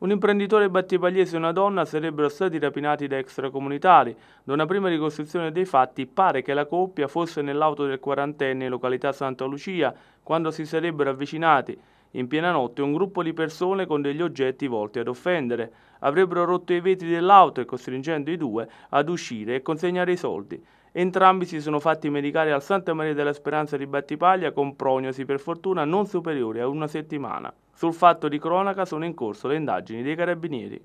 Un imprenditore battipagliese e una donna sarebbero stati rapinati da extracomunitari. Da una prima ricostruzione dei fatti pare che la coppia fosse nell'auto del quarantenne in località Santa Lucia quando si sarebbero avvicinati. In piena notte un gruppo di persone con degli oggetti volti ad offendere avrebbero rotto i vetri dell'auto e costringendo i due ad uscire e consegnare i soldi. Entrambi si sono fatti medicare al Santa Maria della Speranza di Battipaglia con prognosi per fortuna non superiore a una settimana. Sul fatto di cronaca sono in corso le indagini dei carabinieri.